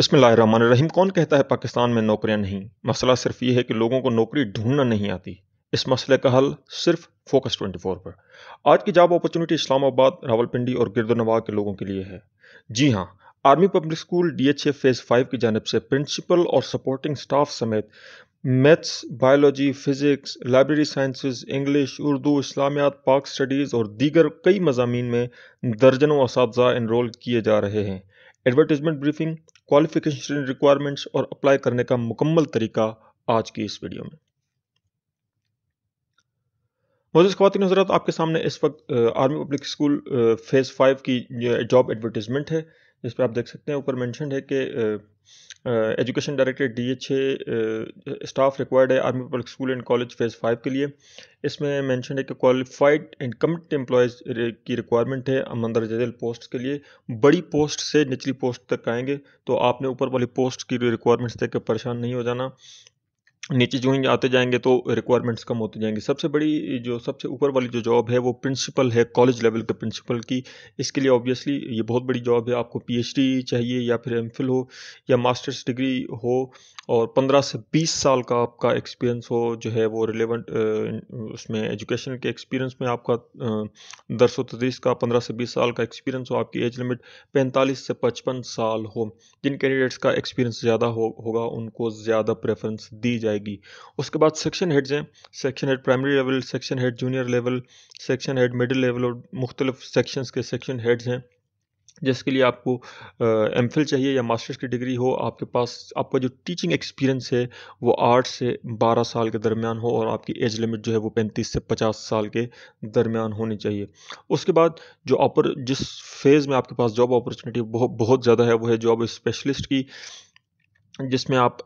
इसमें रहीम कौन कहता है पाकिस्तान में नौकरियां नहीं मसला सिर्फ ये है कि लोगों को नौकरी ढूंढना नहीं आती इस मसले का हल सिर्फ फोकस 24 पर आज की जॉब अपॉर्चुनिटी इस्लामाबाद रावलपिंडी और गिरदोनवा के लोगों के लिए है जी हाँ army public school D H A phase five की जानब से प्रिंसिपल और सपोर्टिंग स्टाफ समेत maths biology physics library science English Urdu Islamiyat Pak studies और दीगर कई मजामी में दर्जनों इस एनरोल किए जा रहे हैं एडवर्टीजमेंट ब्रीफिंग क्वालिफिकेशन रिक्वायरमेंट्स और अप्लाई करने का मुकम्मल तरीका आज की इस वीडियो में मोजिस खातिन हजरत आपके सामने इस वक्त army public school phase five की जॉब एडवर्टीजमेंट है जिस पर आप देख सकते हैं ऊपर मैंशन है कि education director D H A staff required है army public school and college phase five के लिए इसमें मैंशन है कि क्वालिफाइड एंड कमिट एम्प्लॉयज़ की रिक्वायरमेंट है मंदर जजल पोस्ट के लिए बड़ी पोस्ट से निचली पोस्ट तक आएंगे तो आपने ऊपर वाली पोस्ट की रिक्वायरमेंट्स देख के परेशान नहीं हो जाना नीचे जो ही आते जाएंगे तो रिक्वायरमेंट्स कम होते जाएंगे सबसे बड़ी जो सबसे ऊपर वाली जो जॉब है वो प्रिंसिपल है कॉलेज लेवल के प्रिंसिपल की इसके लिए ऑब्वियसली ये बहुत बड़ी जॉब है आपको पीएचडी चाहिए या फिर एमफिल हो या मास्टर्स डिग्री हो और 15 से 20 साल का आपका एक्सपीरियंस हो जो है वो रिलेवेंट उसमें एजुकेशन के एक्सपीरियंस में आपका दरस तदरीस का पंद्रह से बीस साल का एक्सपीरियंस हो आपकी एज लिमिट पैंतालीस से पचपन साल हो जिन कैंडिडेट्स का एक्सपीरियंस ज़्यादा हो होगा उनको ज़्यादा प्रेफरेंस दी जाए जाएगी उसके बाद सेक्शन हेड्स हैं section head primary level section head junior level section head middle level और मुख्तलिफ सेक्शंस के सेक्शन हेड्स हैं जिसके लिए आपको एम uh, चाहिए या मास्टर्स की डिग्री हो आपके पास आपका जो टीचिंग एक्सपीरियंस है वो आठ से बारह साल के दरमियान हो और आपकी एज लिमिट जो है वो पैंतीस से पचास साल के दरमियान होनी चाहिए उसके बाद जो ऑपर जिस फेज़ में आपके पास जॉब अपॉर्चुनिटी बहुत बहुत ज़्यादा है वो है जॉब स्पेशलिस्ट की जिसमें आप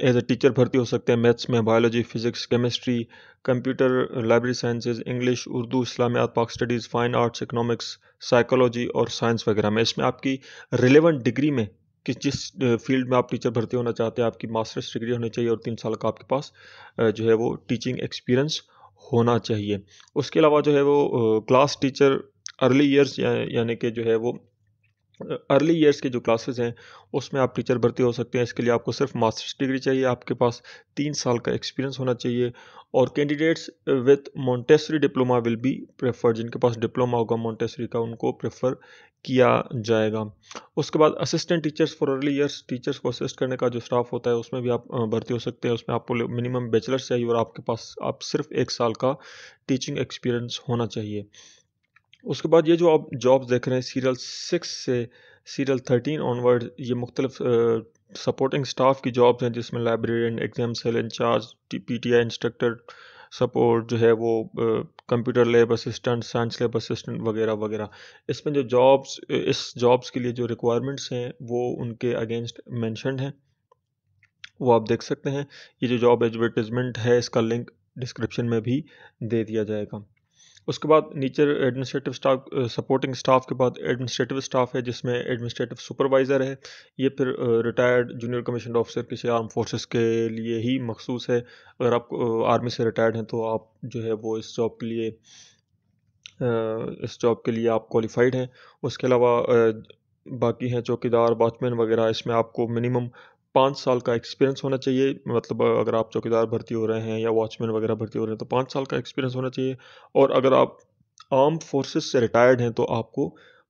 एज ए टीचर भर्ती हो सकते हैं मैथ्स में biology physics chemistry computer library sciences English Urdu Islamiya Pak studies fine arts economics psychology और साइंस वगैरह में इसमें आपकी रिलेवेंट डिग्री में किस जिस फील्ड में आप टीचर भर्ती होना चाहते हैं आपकी मास्टर्स डिग्री होनी चाहिए और तीन साल का आपके पास जो है वो टीचिंग एक्सपीरियंस होना चाहिए उसके अलावा जो है वो क्लास टीचर अर्ली ईयर्स यानी कि जो है वो अर्ली ईयर्स के जो क्लासेस हैं उसमें आप टीचर भर्ती हो सकते हैं इसके लिए आपको सिर्फ मास्टर्स डिग्री चाहिए आपके पास तीन साल का एक्सपीरियंस होना चाहिए और candidates with Montessori diploma will be prefer जिनके पास डिप्लोमा होगा मोन्टेसरी का उनको प्रेफर किया जाएगा उसके बाद assistant teachers for early years teachers को असिस्ट करने का जो स्टाफ होता है उसमें भी आप भर्ती हो सकते हैं उसमें आपको मिनिमम बैचलर्स चाहिए और आपके पास आप सिर्फ एक साल का टीचिंग एक्सपीरियंस होना चाहिए उसके बाद ये जो आप जॉब्स देख रहे हैं सीरियल सिक्स से सीरियल थर्टीन ऑनवर्ड ये मुख्तलिफ सपोर्टिंग स्टाफ की जॉब्स हैं जिसमें librarian exam cell incharge P T I instructor support जो है वो computer lab assistant science lab assistant वगैरह वगैरह इसमें जो जॉब्स इस जॉब्स के लिए जो रिक्वायरमेंट्स हैं वो उनके अगेंस्ट मैंशनड हैं वो आप देख सकते हैं ये जो जॉब एडवर्टीजमेंट है इसका लिंक डिस्क्रिप्शन में भी दे दिया जाएगा उसके बाद नीचे एडमिनिस्ट्रेटिव स्टाफ सपोर्टिंग स्टाफ के बाद एडमिनिस्ट्रेटिव स्टाफ है जिसमें एडमिनिस्ट्रेटिव सुपरवाइज़र है ये फिर रिटायर्ड जूनियर कमीशन ऑफिसर किसी आर्म फोर्सेस के लिए ही मखसूस है अगर आप आर्मी से रिटायर्ड हैं तो आप जो है वो इस जॉब के लिए इस जॉब के लिए आप क्वालिफाइड हैं उसके अलावा बाकी हैं चौकीदार वॉचमैन वगैरह इसमें आपको मिनिमम पाँच साल का एक्सपीरियंस होना चाहिए मतलब अगर आप चौकीदार भर्ती हो रहे हैं या वॉचमैन वगैरह भर्ती हो रहे हैं तो पाँच साल का एक्सपीरियंस होना चाहिए और अगर आप आर्म फोर्सेस से रिटायर्ड हैं तो आपको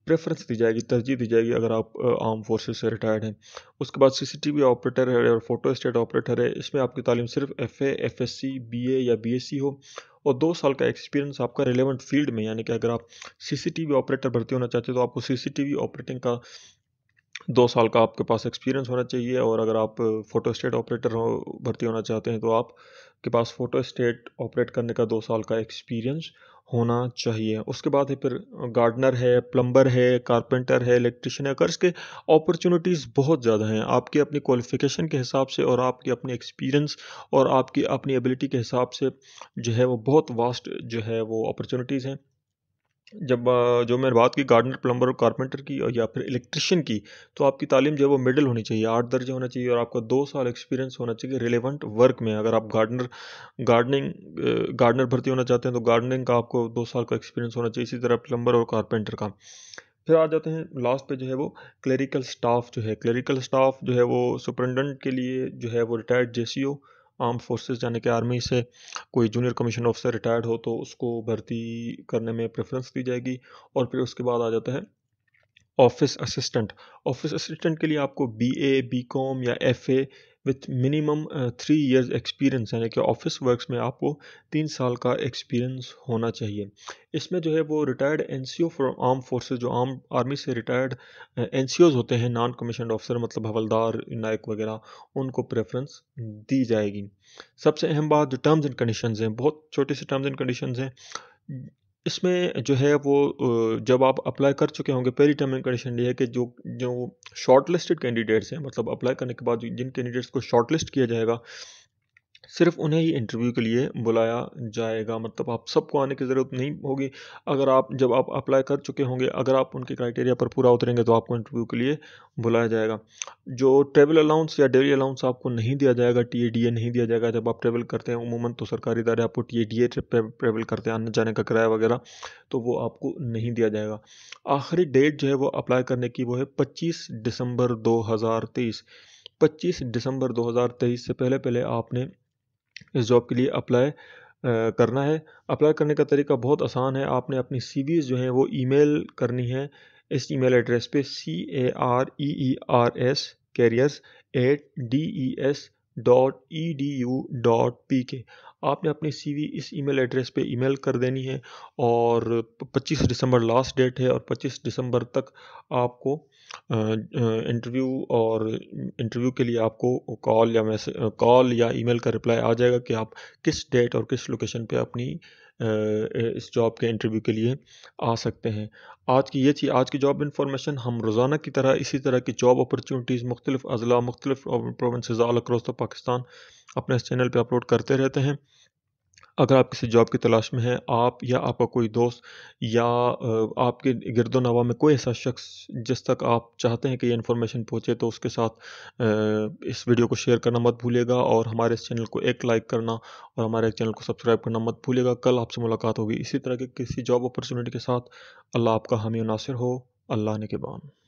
प्रेफरेंस दी जाएगी तरजीह दी जाएगी अगर आप आर्म फोर्सेस से रिटायर्ड हैं उसके बाद सीसीटीवी ऑपरेटर है और फोटो स्टेट ऑपरेटर है इसमें आपकी तालीम सिर्फ F F S C B A या बी एस सी हो और दो साल का एक्सपीरियंस आपका रिलेवेंट फील्ड में यानी कि अगर आप सीसीटीवी ऑपरेटर भर्ती होना चाहते हो तो आपको सीसीटीवी ऑपरेटिंग का दो साल का आपके पास एक्सपीरियंस होना चाहिए और अगर आप फ़ोटो स्टेट ऑपरेटर हो भर्ती होना चाहते हैं तो आप के पास फ़ोटो स्टेट ऑपरेट करने का दो साल का एक्सपीरियंस होना चाहिए उसके बाद है फिर गार्डनर है प्लम्बर है कारपेंटर है इलेक्ट्रिशियन है कर्ज के अपॉर्चुनिटीज़ बहुत ज़्यादा हैं आपकी अपनी क्वालिफ़िकेशन के हिसाब से और आपकी अपने एक्सपीरियंस और आपकी अपनी एबिलिटी के हिसाब से जो है वो बहुत वास्ट जो है वो अपॉर्चुनिटीज़ हैं जब जो मैंने बात की गार्डनर प्लम्बर और कारपेंटर की और या फिर इलेक्ट्रिशियन की तो आपकी तालीम जो है वो मिडिल होनी चाहिए आठ दर्जे होना चाहिए और आपका दो साल एक्सपीरियंस होना चाहिए रिलेवेंट वर्क में अगर आप गार्डनर गार्डनिंग गार्डनर भर्ती होना चाहते हैं तो गार्डनिंग का आपको दो साल का एक्सपीरियंस होना चाहिए इसी तरह प्लम्बर और कारपेंटर का फिर आ जाते हैं लास्ट पे जो है वो क्लरिकल स्टाफ जो है क्लरिकल स्टाफ जो है वो सुपरिटेंडेंट के लिए जो है वो रिटायर्ड जे आर्म फोर्सेस यानी कि आर्मी से कोई जूनियर कमीशन ऑफिसर रिटायर्ड हो तो उसको भर्ती करने में प्रेफरेंस दी जाएगी और फिर उसके बाद आ जाता है ऑफिस असिस्टेंट ऑफिस असिस्टेंट के लिए आपको बी ए बी कॉम या F A with minimum three years experience यानी कि ऑफिस वर्क्स में आपको तीन साल का एक्सपीरियंस होना चाहिए इसमें जो है वो retired N C O from arm forces जो आर्म आर्मी से रिटायर्ड एन सी ओज होते हैं नॉन कमीशन ऑफिसर मतलब हवलदार नायक वगैरह उनको प्रेफरेंस दी जाएगी सबसे अहम बात जो टर्म्स एंड कंडीशन हैं बहुत छोटे से टर्म्स एंड कंडीशन हैं इसमें जो है वो जब आप अप्लाई कर चुके होंगे पहली टर्म एंड कंडीशन ये है कि जो जो शॉर्ट लिस्टेड कैंडिडेट्स हैं मतलब अप्लाई करने के बाद जिन कैंडिडेट्स को शॉर्ट लिस्ट किया जाएगा सिर्फ उन्हें ही इंटरव्यू के लिए बुलाया जाएगा मतलब आप सबको आने की ज़रूरत नहीं होगी अगर आप जब आप अप्लाई कर चुके होंगे अगर आप उनके क्राइटेरिया पर पूरा उतरेंगे तो आपको इंटरव्यू के लिए बुलाया जाएगा जो ट्रेवल अलाउंस या डेली अलाउंस आपको नहीं दिया जाएगा टी नहीं दिया जाएगा जब आप ट्रैवल करते हैं उमूमन तो सरकारी इदारे आपको टी ए डी ट्रेवल करते हैं आने जाने का किराया वगैरह तो वो आपको नहीं दिया जाएगा आखिरी डेट जो है वो अप्लाई करने की वो है पच्चीस दिसंबर दो 25 दिसंबर 2023 से पहले पहले आपने इस जॉब के लिए अप्लाई करना है अप्लाई करने का तरीका बहुत आसान है आपने अपनी सी जो हैं वो ईमेल करनी है इस ईमेल एड्रेस पे C A R E E R S careers at D E S dot E D U dot P K आपने अपनी सीवी इस ईमेल एड्रेस पे ईमेल कर देनी है और 25 दिसंबर लास्ट डेट है और 25 दिसंबर तक आपको इंटरव्यू और इंटरव्यू के लिए आपको कॉल या मैसेज कॉल या ईमेल का रिप्लाई आ जाएगा कि आप किस डेट और किस लोकेशन पे अपनी इस जॉब के इंटरव्यू के लिए आ सकते हैं आज की ये थी आज की जॉब इन्फॉर्मेशन हम रोज़ाना की तरह इसी तरह की जॉब अपॉर्चुनिटीज़ मुख्तलिफ अजला मुख्तलिफ provinces all across the Pakistan अपने इस चैनल पे अपलोड करते रहते हैं अगर आप किसी जॉब की तलाश में हैं आप या आपका कोई दोस्त या आपके गिरदो नवा में कोई ऐसा शख्स जिस तक आप चाहते हैं कि ये इन्फॉर्मेशन पहुँचे तो उसके साथ इस वीडियो को शेयर करना मत भूलिएगा और हमारे इस चैनल को एक लाइक करना और हमारे चैनल को सब्सक्राइब करना मत भूलिएगा कल आपसे मुलाकात होगी इसी तरह के किसी जॉब अपॉर्चुनिटी के साथ अल्लाह आपका हामी नासिर हो अल्लाह ने के बान